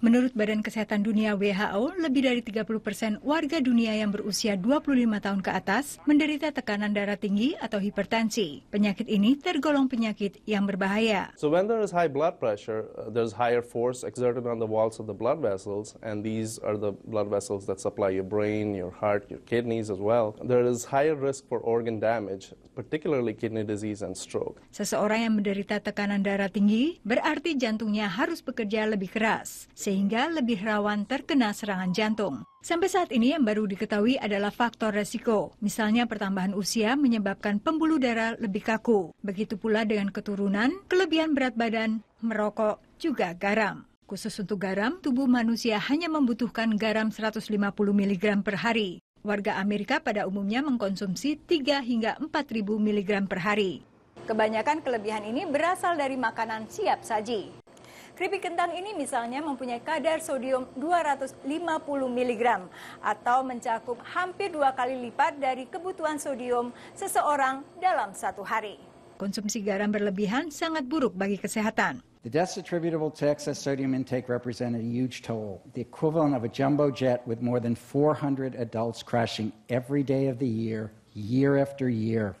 Menurut Badan Kesehatan Dunia WHO, lebih dari 30 persen warga dunia yang berusia 25 tahun ke atas menderita tekanan darah tinggi atau hipertensi. Penyakit ini tergolong penyakit yang berbahaya. So when there is high blood pressure, uh, there's higher force exerted on the walls of the blood vessels, and these are the blood vessels that supply your brain, your heart, your kidneys as well. There is higher risk for organ damage, particularly kidney disease and stroke. Seseorang yang menderita tekanan darah tinggi berarti jantungnya harus bekerja lebih keras sehingga lebih rawan terkena serangan jantung. Sampai saat ini yang baru diketahui adalah faktor resiko, misalnya pertambahan usia menyebabkan pembuluh darah lebih kaku. Begitu pula dengan keturunan, kelebihan berat badan, merokok, juga garam. Khusus untuk garam, tubuh manusia hanya membutuhkan garam 150 mg per hari. Warga Amerika pada umumnya mengkonsumsi 3 hingga 4.000 mg per hari. Kebanyakan kelebihan ini berasal dari makanan siap saji. Keripik kentang ini misalnya mempunyai kadar sodium 250 mg atau mencakup hampir dua kali lipat dari kebutuhan sodium seseorang dalam satu hari. Konsumsi garam berlebihan sangat buruk bagi kesehatan. The deaths attributable to excess sodium intake represent a huge toll, the equivalent of a jumbo jet with more than 400 adults crashing every day of the year, year after year.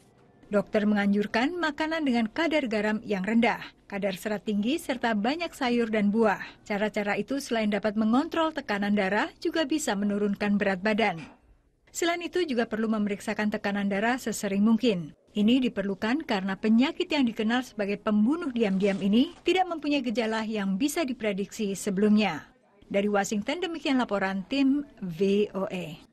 Dokter menganjurkan makanan dengan kadar garam yang rendah, kadar serat tinggi, serta banyak sayur dan buah. Cara-cara itu selain dapat mengontrol tekanan darah, juga bisa menurunkan berat badan. Selain itu juga perlu memeriksakan tekanan darah sesering mungkin. Ini diperlukan karena penyakit yang dikenal sebagai pembunuh diam-diam ini tidak mempunyai gejala yang bisa diprediksi sebelumnya. Dari Washington demikian laporan tim VOA. E.